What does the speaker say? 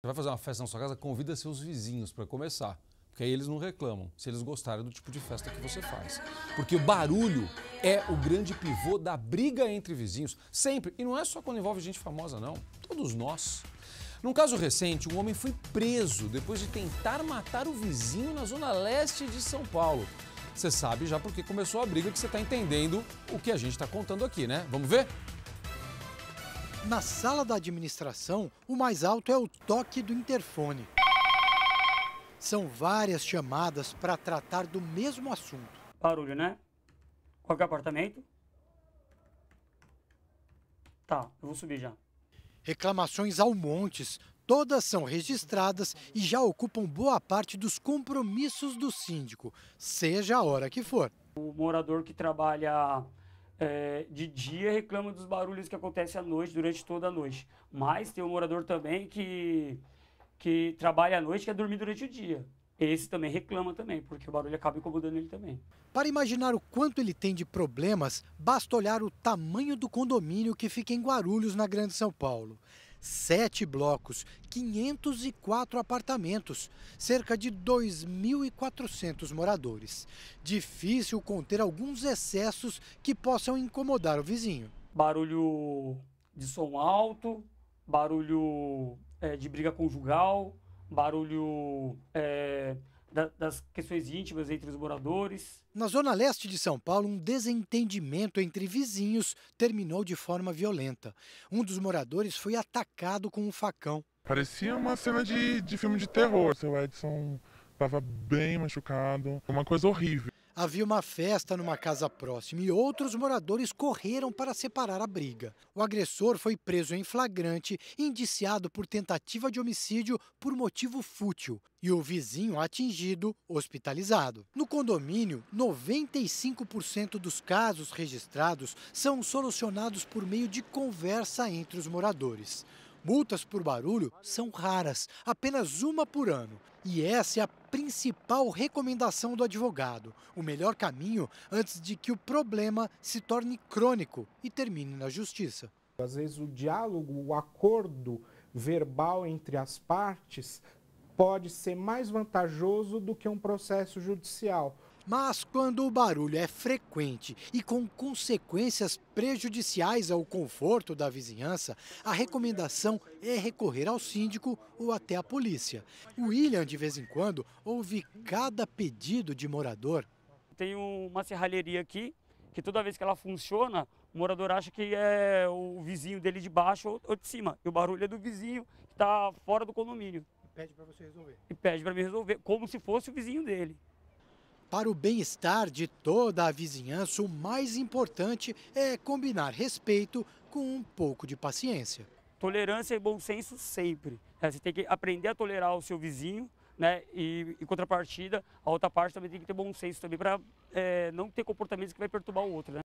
Você vai fazer uma festa na sua casa, convida seus vizinhos para começar. Porque aí eles não reclamam, se eles gostarem do tipo de festa que você faz. Porque o barulho é o grande pivô da briga entre vizinhos, sempre. E não é só quando envolve gente famosa, não. Todos nós. Num caso recente, um homem foi preso depois de tentar matar o vizinho na zona leste de São Paulo. Você sabe já porque começou a briga que você está entendendo o que a gente está contando aqui, né? Vamos ver? Na sala da administração, o mais alto é o toque do interfone. São várias chamadas para tratar do mesmo assunto. Barulho, né? Qualquer apartamento. Tá, eu vou subir já. Reclamações ao montes, Todas são registradas e já ocupam boa parte dos compromissos do síndico, seja a hora que for. O morador que trabalha é, de dia reclama dos barulhos que acontecem à noite, durante toda a noite. Mas tem um morador também que, que trabalha à noite e quer dormir durante o dia. Esse também reclama também, porque o barulho acaba incomodando ele também. Para imaginar o quanto ele tem de problemas, basta olhar o tamanho do condomínio que fica em Guarulhos, na Grande São Paulo sete blocos, 504 apartamentos, cerca de 2.400 moradores. Difícil conter alguns excessos que possam incomodar o vizinho. Barulho de som alto, barulho é, de briga conjugal, barulho é, da, das questões íntimas entre os moradores. Na zona leste de São Paulo, um desentendimento entre vizinhos terminou de forma violenta. Um dos moradores foi atacado com um facão. Parecia uma cena de, de filme de terror. Seu Edson estava bem machucado, uma coisa horrível. Havia uma festa numa casa próxima e outros moradores correram para separar a briga. O agressor foi preso em flagrante indiciado por tentativa de homicídio por motivo fútil e o vizinho atingido hospitalizado. No condomínio, 95% dos casos registrados são solucionados por meio de conversa entre os moradores. Multas por barulho são raras, apenas uma por ano. E essa é a principal recomendação do advogado: o melhor caminho antes de que o problema se torne crônico e termine na justiça. Às vezes, o diálogo, o acordo verbal entre as partes pode ser mais vantajoso do que um processo judicial mas quando o barulho é frequente e com consequências prejudiciais ao conforto da vizinhança, a recomendação é recorrer ao síndico ou até à polícia. O William, de vez em quando, ouve cada pedido de morador. Tem uma serralheria aqui que toda vez que ela funciona, o morador acha que é o vizinho dele de baixo ou de cima. E o barulho é do vizinho que está fora do condomínio. E pede para você resolver. E pede para me resolver, como se fosse o vizinho dele. Para o bem-estar de toda a vizinhança, o mais importante é combinar respeito com um pouco de paciência. Tolerância e bom senso sempre. Né? você tem que aprender a tolerar o seu vizinho, né? E em contrapartida, a outra parte também tem que ter bom senso também para é, eh, não ter comportamentos que vai perturbar o outro, né?